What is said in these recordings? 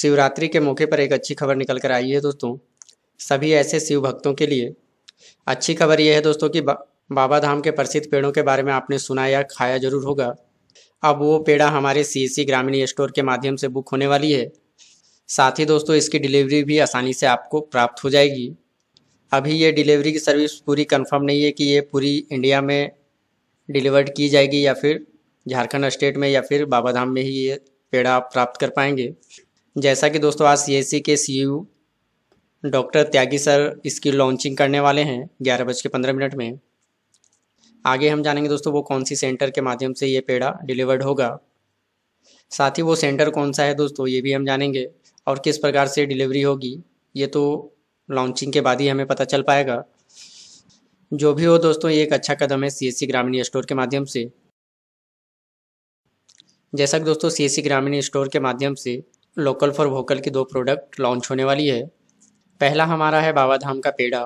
शिवरात्रि के मौके पर एक अच्छी खबर निकल कर आई है दोस्तों सभी ऐसे शिव भक्तों के लिए अच्छी खबर यह है दोस्तों कि बा, बाबा धाम के प्रसिद्ध पेड़ों के बारे में आपने सुना या खाया जरूर होगा अब वो पेड़ा हमारे सी ग्रामीण स्टोर के माध्यम से बुक होने वाली है साथ ही दोस्तों इसकी डिलीवरी भी आसानी से आपको प्राप्त हो जाएगी अभी ये डिलीवरी की सर्विस पूरी कंफर्म नहीं है कि ये पूरी इंडिया में डिलीवर्ड की जाएगी या फिर झारखंड स्टेट में या फिर बाबा धाम में ही ये पेड़ा आप प्राप्त कर पाएंगे जैसा कि दोस्तों आज C e K C e doctor Tyagi sir इसकी लॉन्चिंग करने वाले हैं ग्यारह बज के पंद्रह मिनट में आगे हम जानेंगे दोस्तों वो कौन सी सेंटर के माध्यम से ये पेड़ा डिलीवर्ड होगा साथ ही वो सेंटर कौन सा है दोस्तों ये भी हम जानेंगे और किस प्रकार से डिलीवरी होगी ये तो लॉन्चिंग के बाद ही हमें पता चल पाएगा जो भी हो दोस्तों ये एक अच्छा कदम है सी e ग्रामीण स्टोर के माध्यम से जैसा कि दोस्तों सी ग्रामीण स्टोर के माध्यम से लोकल फॉर वोकल की दो प्रोडक्ट लॉन्च होने वाली है पहला हमारा है बाबा धाम का पेड़ा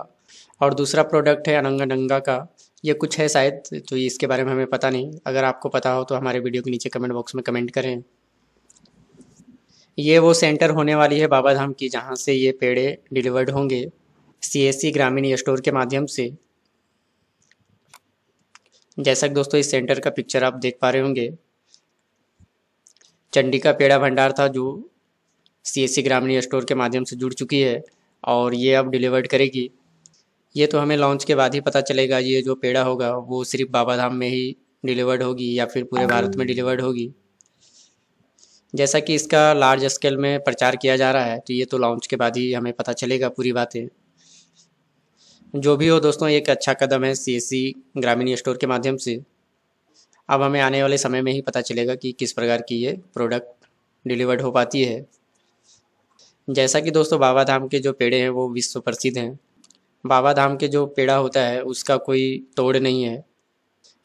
और दूसरा प्रोडक्ट है नंगा का ये कुछ है शायद तो इसके बारे में हमें पता नहीं अगर आपको पता हो तो हमारे वीडियो के नीचे कमेंट बॉक्स में कमेंट करें ये वो सेंटर होने वाली है बाबा धाम की जहाँ से ये पेड़े डिलीवर्ड होंगे सी ग्रामीण स्टोर के माध्यम से जैसा कि दोस्तों इस सेंटर का पिक्चर आप देख पा रहे होंगे चंडी का पेड़ा भंडार था जो सी एस सी ग्रामीण स्टोर के माध्यम से जुड़ चुकी है और ये अब डिलीवर्ड करेगी ये तो हमें लॉन्च के बाद ही पता चलेगा ये जो पेड़ा होगा वो सिर्फ बाबा धाम में ही डिलीवर्ड होगी या फिर पूरे हाँ। भारत में डिलीवर्ड होगी जैसा कि इसका लार्ज स्केल में प्रचार किया जा रहा है तो ये तो लॉन्च के बाद ही हमें पता चलेगा पूरी बातें जो भी हो दोस्तों एक अच्छा कदम है सी एस सी ग्रामीण स्टोर के माध्यम से अब हमें आने वाले समय में ही पता चलेगा कि किस प्रकार की ये प्रोडक्ट डिलीवर्ड हो पाती है जैसा कि दोस्तों बाबा धाम के जो पेड़े हैं वो विश्व प्रसिद्ध हैं बाबा धाम के जो पेड़ा होता है उसका कोई तोड़ नहीं है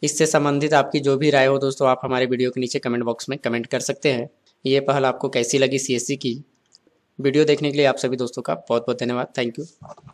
इससे संबंधित आपकी जो भी राय हो दोस्तों आप हमारे वीडियो के नीचे कमेंट बॉक्स में कमेंट कर सकते हैं ये पहल आपको कैसी लगी सी की वीडियो देखने के लिए आप सभी दोस्तों का बहुत बहुत धन्यवाद थैंक यू